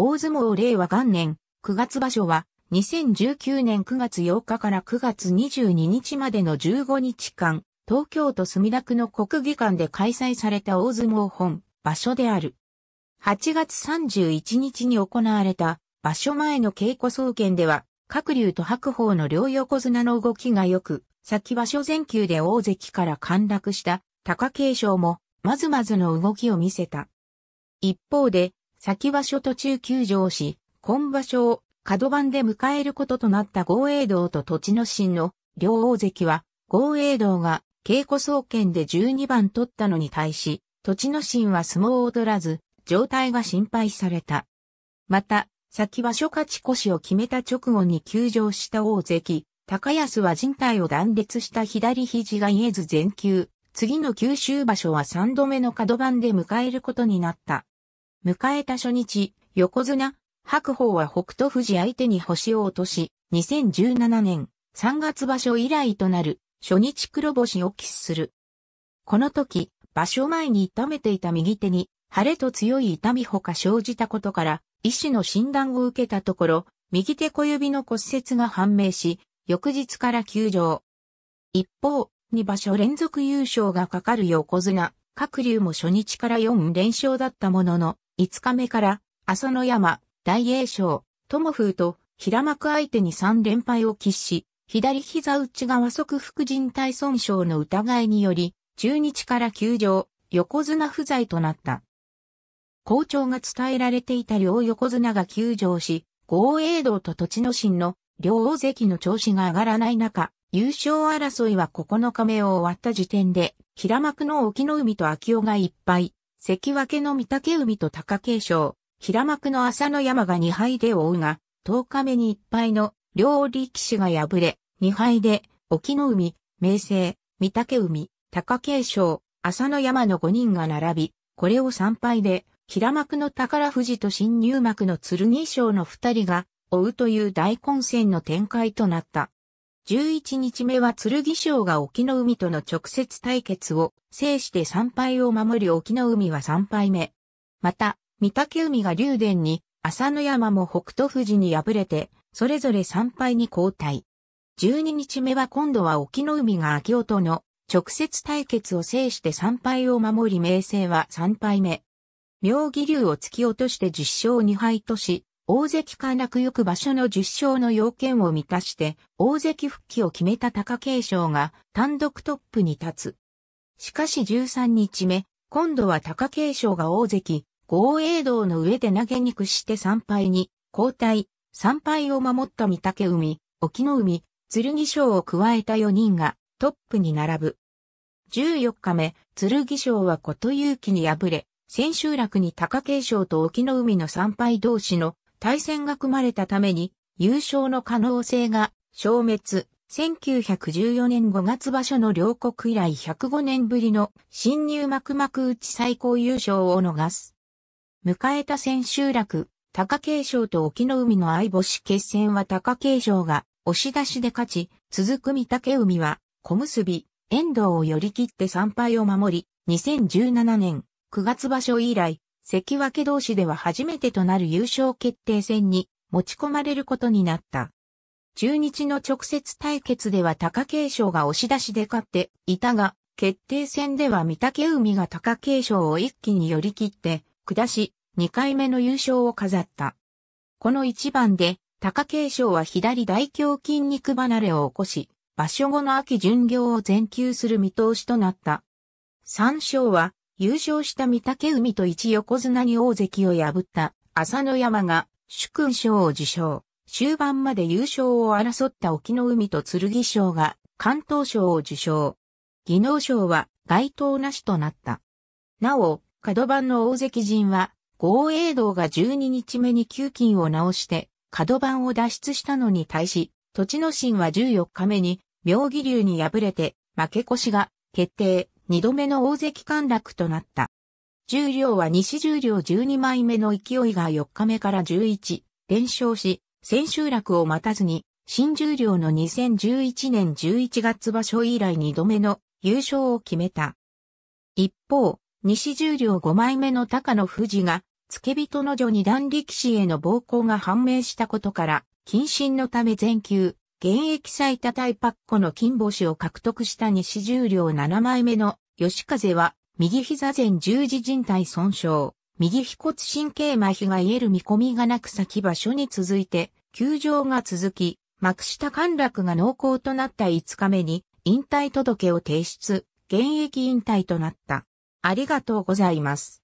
大相撲令和元年9月場所は2019年9月8日から9月22日までの15日間、東京都墨田区の国技館で開催された大相撲本場所である。8月31日に行われた場所前の稽古総見では、各竜と白鵬の両横綱の動きが良く、先場所前級で大関から陥落した貴景勝も、まずまずの動きを見せた。一方で、先場所途中休場し、今場所を角番で迎えることとなった豪栄道と土地の新の両大関は、豪栄道が稽古総研で12番取ったのに対し、土地の新は相撲を取らず、状態が心配された。また、先場所勝ち越しを決めた直後に休場した大関、高安は人体を断裂した左肘が言えず全休。次の九州場所は3度目の角番で迎えることになった。迎えた初日、横綱、白鵬は北斗富士相手に星を落とし、2017年3月場所以来となる初日黒星を喫する。この時、場所前に痛めていた右手に腫れと強い痛みほか生じたことから、医師の診断を受けたところ、右手小指の骨折が判明し、翌日から休場。一方、2場所連続優勝がかかる横綱、各竜も初日から4連勝だったものの、5日目から、浅野山、大栄翔、友風と、平幕相手に3連敗を喫し、左膝内側側副人体損傷の疑いにより、中日から休場、横綱不在となった。校長が伝えられていた両横綱が休場し、豪栄道と栃野心の両大関の調子が上がらない中、優勝争いは9日目を終わった時点で、平幕の沖の海と秋尾がいっぱい、関脇の御嶽海と貴景勝、平幕の朝野山が2敗で追うが、10日目に1敗の両力士が敗れ、2敗で、沖の海、明生、御嶽海、貴景勝、朝野山の5人が並び、これを3敗で、平幕の宝富士と新入幕の剣翔の2人が、追うという大混戦の展開となった。11日目は剣将が沖の海との直接対決を制して参拝を守り沖の海は3敗目。また、御嶽海が竜電に、浅野山も北斗富士に敗れて、それぞれ参拝に交代。12日目は今度は沖の海が秋音の直接対決を制して参拝を守り明声は3敗目。妙義龍を突き落として10勝2敗とし、大関陥落行く場所の10勝の要件を満たして、大関復帰を決めた貴景勝が単独トップに立つ。しかし13日目、今度は貴景勝が大関、豪栄道の上で投げにくして3敗に、交代、3敗を守った御嶽海、沖の海、剣翔を加えた4人がトップに並ぶ。14日目、剣翔は琴勇気に敗れ、千秋楽に貴景勝と沖の海の3敗同士の対戦が組まれたために優勝の可能性が消滅。1914年5月場所の両国以来105年ぶりの新入幕幕内最高優勝を逃す。迎えた千秋楽、貴景勝と沖の海の相星決戦は貴景勝が押し出しで勝ち、続く御嶽海は小結、遠藤を寄り切って参拝を守り、2017年9月場所以来関脇同士では初めてとなる優勝決定戦に持ち込まれることになった。中日の直接対決では貴景勝が押し出しで勝っていたが、決定戦では御嶽海が貴景勝を一気に寄り切って、下し、2回目の優勝を飾った。この一番で、貴景勝は左大胸筋肉離れを起こし、場所後の秋巡業を全休する見通しとなった。三勝は、優勝した御嶽海と一横綱に大関を破った浅野山が主君賞を受賞。終盤まで優勝を争った沖の海と剣賞が関東賞を受賞。技能賞は該当なしとなった。なお、角番の大関陣は、豪栄道が12日目に給金を直して、角番を脱出したのに対し、栃野心は14日目に、妙義流に敗れて、負け越しが決定。二度目の大関陥落となった。重量は西重量12枚目の勢いが4日目から11連勝し、千秋楽を待たずに、新重量の2011年11月場所以来二度目の優勝を決めた。一方、西重量5枚目の高野富士が、付け人の女二段力士への暴行が判明したことから、謹慎のため全休、現役最多タイパッコの金星を獲得した西十両7枚目の吉風は、右膝前十字靭帯損傷、右腓骨神経麻痺が癒える見込みがなく先場所に続いて、休場が続き、幕下陥落が濃厚となった5日目に、引退届を提出、現役引退となった。ありがとうございます。